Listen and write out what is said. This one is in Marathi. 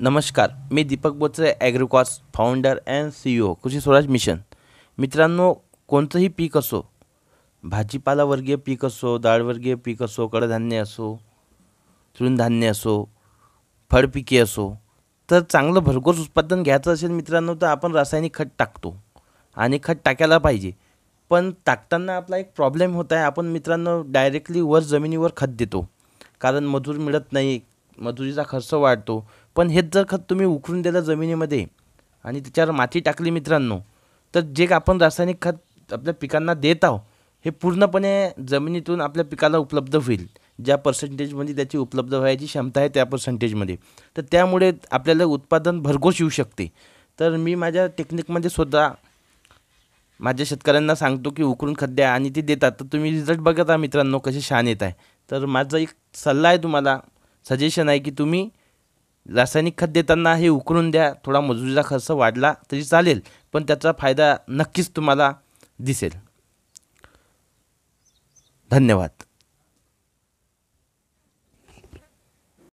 नमस्कार मी Deepak Bochare Agricos founder and C O Krushi Swaraj mission मित्रांनो कोणतंही पीक असो भाजीपालावर्गीय पीक असो डाळवर्गीय पीक असो कडधान्य असो तृणधान्य असो फळपिके असो तर चांगलं भरघोस उत्पादन घ्यायचं असेल मित्रांनो तर आपण रासायनिक खत टाकतो आणि खत टाकायला पाहिजे पण टाकताना आपला एक प्रॉब्लेम होत आहे आपण मित्रांनो डायरेक्टली वर जमिनीवर खत देतो कारण मजूर मिळत नाही मजुरीचा खर्च वाढतो पण हेच जर खत तुम्ही उकळून दिलं जमिनीमध्ये आणि त्याच्यावर माती टाकली मित्रांनो तर जे आपण रासायनिक खत आपल्या पिकांना देत आहो हे पूर्णपणे जमिनीतून आपल्या पिकाला उपलब्ध होईल ज्या पर्सेंटेजमध्ये त्याची उपलब्ध व्हायची क्षमता आहे त्या पर्सेंटेजमध्ये तर त्यामुळे आपल्याला उत्पादन भरघोस येऊ शकते तर मी माझ्या टेक्निकमध्ये स्वतः माझ्या शेतकऱ्यांना सांगतो की उकरून खत द्या आणि ते देतात तर तुम्ही रिझल्ट बघत आहा मित्रांनो कसे शान येत आहे तर माझा एक सल्ला आहे तुम्हाला सजेशन आहे की तुम्ही रासायनिक खत देताना हे उकरून द्या थोडा मजुरीचा खर्च वाढला तरी चालेल पण त्याचा फायदा नक्कीच तुम्हाला दिसेल धन्यवाद